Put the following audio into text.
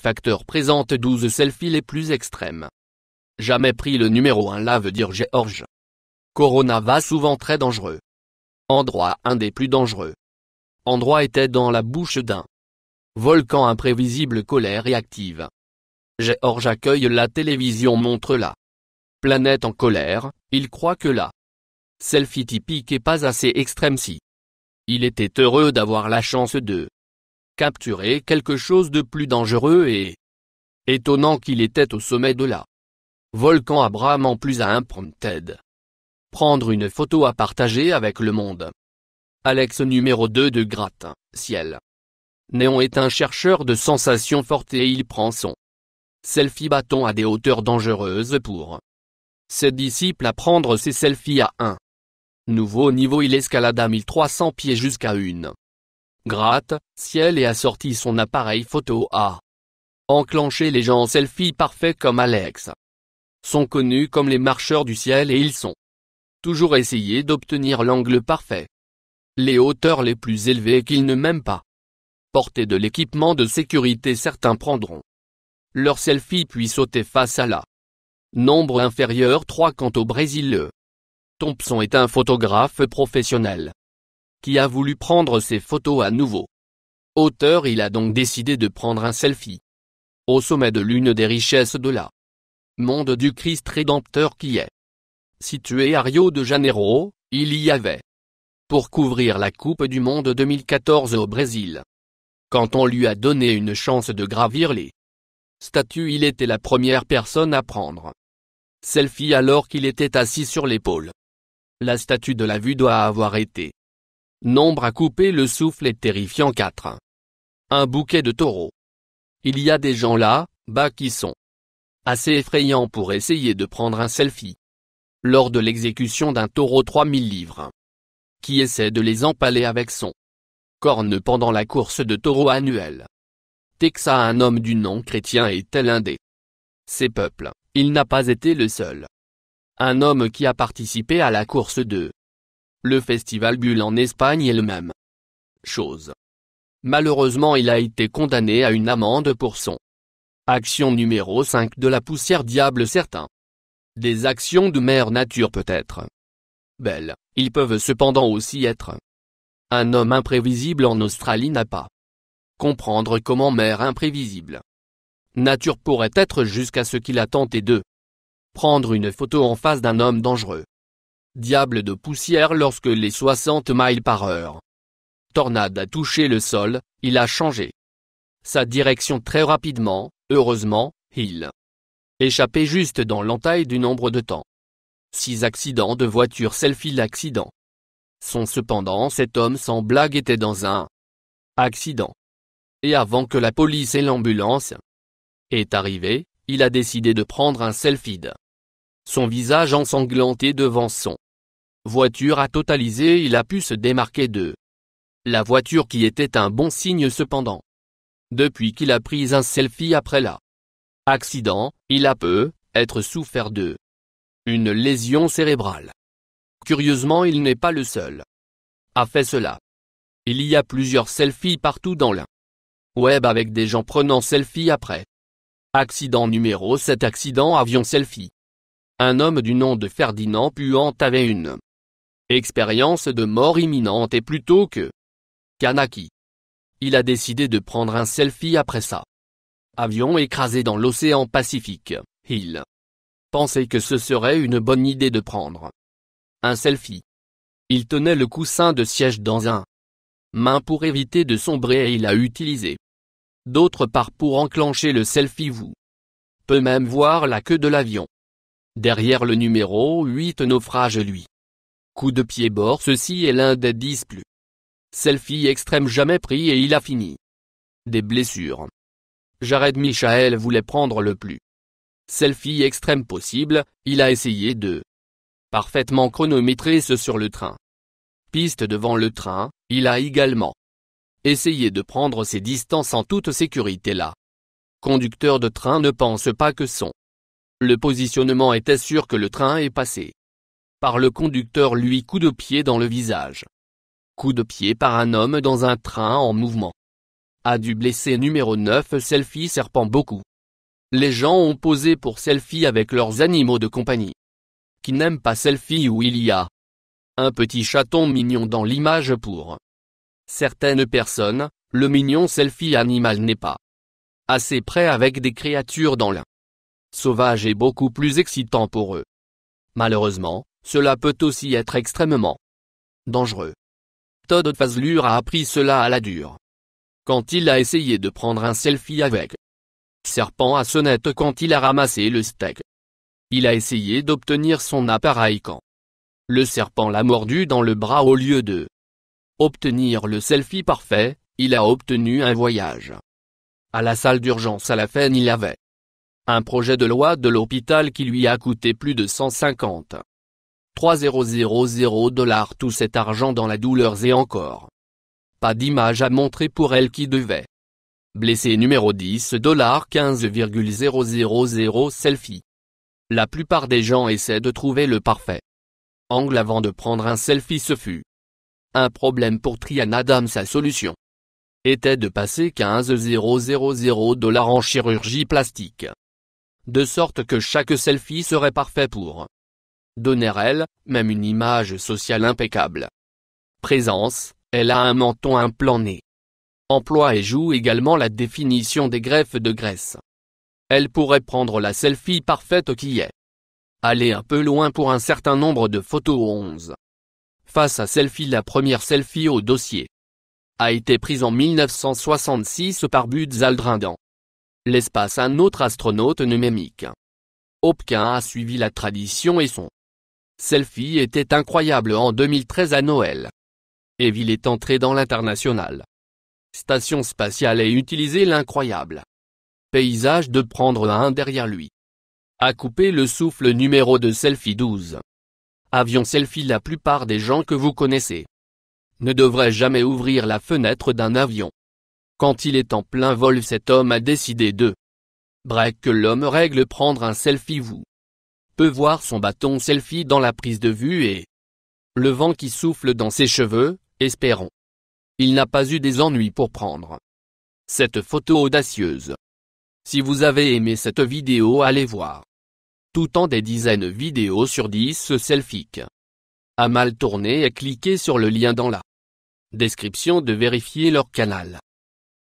Facteur présente 12 selfies les plus extrêmes. Jamais pris le numéro 1 là veut dire George. Corona va souvent très dangereux. Endroit un des plus dangereux. Endroit était dans la bouche d'un volcan imprévisible colère et active. George accueille la télévision montre la planète en colère, il croit que la selfie typique est pas assez extrême si il était heureux d'avoir la chance de capturer quelque chose de plus dangereux et étonnant qu'il était au sommet de la volcan Abraham en plus à Imprompted. Prendre une photo à partager avec le monde. Alex numéro 2 de Gratin, ciel. Néon est un chercheur de sensations fortes et il prend son selfie bâton à des hauteurs dangereuses pour ses disciples à prendre ses selfies à un nouveau niveau il escalade à 1300 pieds jusqu'à une gratte, ciel et a sorti son appareil photo à enclencher les gens en selfie parfaits comme Alex. Sont connus comme les marcheurs du ciel et ils sont toujours essayés d'obtenir l'angle parfait. Les hauteurs les plus élevées qu'ils ne m'aiment pas. porter de l'équipement de sécurité certains prendront leur selfie puis sauter face à la nombre inférieur 3 quant au Brésil. Thompson est un photographe professionnel qui a voulu prendre ses photos à nouveau. Auteur il a donc décidé de prendre un selfie. Au sommet de l'une des richesses de la monde du Christ Rédempteur qui est situé à Rio de Janeiro, il y avait pour couvrir la Coupe du Monde 2014 au Brésil. Quand on lui a donné une chance de gravir les statues il était la première personne à prendre selfie alors qu'il était assis sur l'épaule. La statue de la vue doit avoir été Nombre à couper le souffle est terrifiant 4. Un bouquet de taureaux. Il y a des gens là, bas qui sont assez effrayants pour essayer de prendre un selfie. Lors de l'exécution d'un taureau 3000 livres. Qui essaie de les empaler avec son corne pendant la course de taureaux annuelle. Texas un homme du nom chrétien est tel un des ces peuples, il n'a pas été le seul. Un homme qui a participé à la course de le festival Bulle en Espagne est le même. Chose. Malheureusement il a été condamné à une amende pour son action numéro 5 de la poussière diable certain. Des actions de mère nature peut-être Belle, ils peuvent cependant aussi être. Un homme imprévisible en Australie n'a pas comprendre comment mère imprévisible nature pourrait être jusqu'à ce qu'il a tenté de prendre une photo en face d'un homme dangereux diable de poussière lorsque les 60 miles par heure. Tornade a touché le sol, il a changé sa direction très rapidement, heureusement, il échappait juste dans l'entaille du nombre de temps. Six accidents de voiture selfie l'accident. Son cependant cet homme sans blague était dans un accident. Et avant que la police et l'ambulance est arrivé, il a décidé de prendre un selfie. Son visage ensanglanté devant son Voiture a totalisé, il a pu se démarquer de. La voiture qui était un bon signe cependant. Depuis qu'il a pris un selfie après la accident, il a peu, être souffert de une lésion cérébrale. Curieusement il n'est pas le seul a fait cela. Il y a plusieurs selfies partout dans l'un. web avec des gens prenant selfie après. Accident numéro 7 Accident avion selfie. Un homme du nom de Ferdinand Puant avait une expérience de mort imminente et plutôt que Kanaki. Il a décidé de prendre un selfie après ça. Avion écrasé dans l'océan Pacifique, il pensait que ce serait une bonne idée de prendre un selfie. Il tenait le coussin de siège dans un main pour éviter de sombrer et il a utilisé d'autres part pour enclencher le selfie vous peut même voir la queue de l'avion. Derrière le numéro 8 naufrage lui. Coup de pied bord Ceci est l'un des dix plus. Selfie extrême jamais pris et il a fini. Des blessures. Jared Michael voulait prendre le plus. Selfie extrême possible, il a essayé de parfaitement chronométrer ce sur le train. Piste devant le train, il a également essayé de prendre ses distances en toute sécurité là. Conducteur de train ne pense pas que son le positionnement était sûr que le train est passé par le conducteur lui coup de pied dans le visage. Coup de pied par un homme dans un train en mouvement. A du blessé numéro 9 selfie serpent beaucoup. Les gens ont posé pour selfie avec leurs animaux de compagnie. Qui n'aime pas selfie où il y a un petit chaton mignon dans l'image pour certaines personnes, le mignon selfie animal n'est pas assez près avec des créatures dans l'un sauvage est beaucoup plus excitant pour eux. Malheureusement, cela peut aussi être extrêmement dangereux. Todd Fazlur a appris cela à la dure. Quand il a essayé de prendre un selfie avec serpent à sonnette quand il a ramassé le steak. Il a essayé d'obtenir son appareil quand le serpent l'a mordu dans le bras au lieu de obtenir le selfie parfait, il a obtenu un voyage. À la salle d'urgence à la fin il avait un projet de loi de l'hôpital qui lui a coûté plus de 150 3,000 dollars tout cet argent dans la douleur et encore. Pas d'image à montrer pour elle qui devait. Blessé numéro 10 15,000 selfie. La plupart des gens essaient de trouver le parfait angle avant de prendre un selfie ce fut. Un problème pour Triana Adam sa solution était de passer 15,000 dollars en chirurgie plastique. De sorte que chaque selfie serait parfait pour Donner elle même une image sociale impeccable. Présence, elle a un menton implanté. Emploi et joue également la définition des greffes de graisse. Elle pourrait prendre la selfie parfaite qui est. Aller un peu loin pour un certain nombre de photos 11. Face à selfie la première selfie au dossier a été prise en 1966 par Buzz Aldrin l'espace un autre astronaute numémique. Hopkins a suivi la tradition et son Selfie était incroyable en 2013 à Noël. Evil est entré dans l'international. Station spatiale et utilisé l'incroyable. Paysage de prendre un derrière lui. A couper le souffle numéro de Selfie 12. Avion Selfie la plupart des gens que vous connaissez. Ne devrait jamais ouvrir la fenêtre d'un avion. Quand il est en plein vol cet homme a décidé de. Break que l'homme règle prendre un selfie vous peut voir son bâton selfie dans la prise de vue et le vent qui souffle dans ses cheveux, espérons. Il n'a pas eu des ennuis pour prendre cette photo audacieuse. Si vous avez aimé cette vidéo allez voir tout en des dizaines vidéos sur 10 selfies. À mal tourné et cliquez sur le lien dans la description de vérifier leur canal.